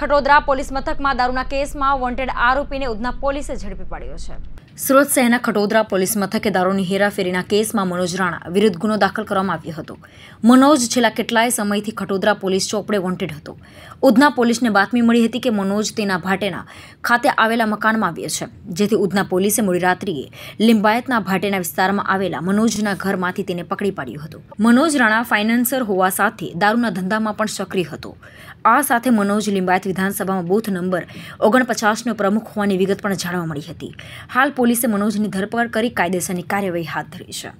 Khatodara police મથકમાં દારૂના કેસમાં વોન્ટેડ આરોપીને ઉધના પોલીસે ઝડપી પાડ્યો છે સુરત શહેરના ખટોદરા પોલીસ મથકે દારૂની હેરાફેરીના કેસમાં મનોજ રાણા વિરુદ્ધ ગુનો દાખલ કરવામાં આવ્યો હતો મનોજ છેલ્લા કેટલાય સમયથી ખટોદરા પોલીસ ચોપડે વોન્ટેડ હતો ઉધના પોલીસને બાતમી મળી હતી કે મનોજ તેના ભાટેના ખાતે આવેલા મકાનમાં આવ્યો છે જેથી ઉધના પોલીસે મોડી રાત્રિએ લિંબાયતના ભાટેના વિસ્તારમાં આવેલા મનોજના ઘરમાંથી તેને પકડી પાડ્યું હતું મનોજ રાણા ફાઇનાન્સર હોવા સાથે દારૂના ધંધામાં પણ સક્રિય હતો આ સાથે મનોજ લિંબાયત વિધાનસભામાં બૂથ નંબર ઓગણપચાસનો પ્રમુખ હોવાની વિગત પણ જાણવા મળી હતી હાલ પોલીસ પોલીસે મનોજની ધરપકડ કરી કાયદેસરની કાર્યવાહી હાથ ધરી છે